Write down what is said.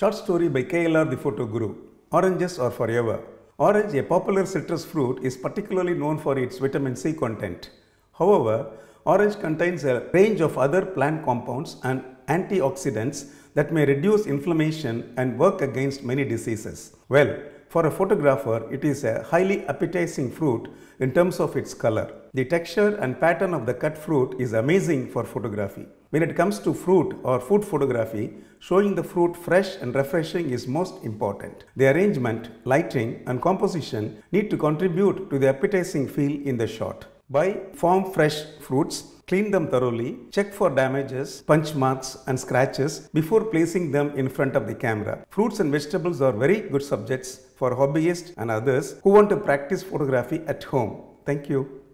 Short story by KLR the Photo Guru. Oranges are forever. Orange, a popular citrus fruit, is particularly known for its vitamin C content. However, orange contains a range of other plant compounds and antioxidants that may reduce inflammation and work against many diseases. Well, for a photographer, it is a highly appetizing fruit in terms of its color. The texture and pattern of the cut fruit is amazing for photography. When it comes to fruit or food photography, showing the fruit fresh and refreshing is most important. The arrangement, lighting and composition need to contribute to the appetizing feel in the shot. Buy form fresh fruits, clean them thoroughly, check for damages, punch marks and scratches before placing them in front of the camera. Fruits and vegetables are very good subjects for hobbyists and others who want to practice photography at home. Thank you.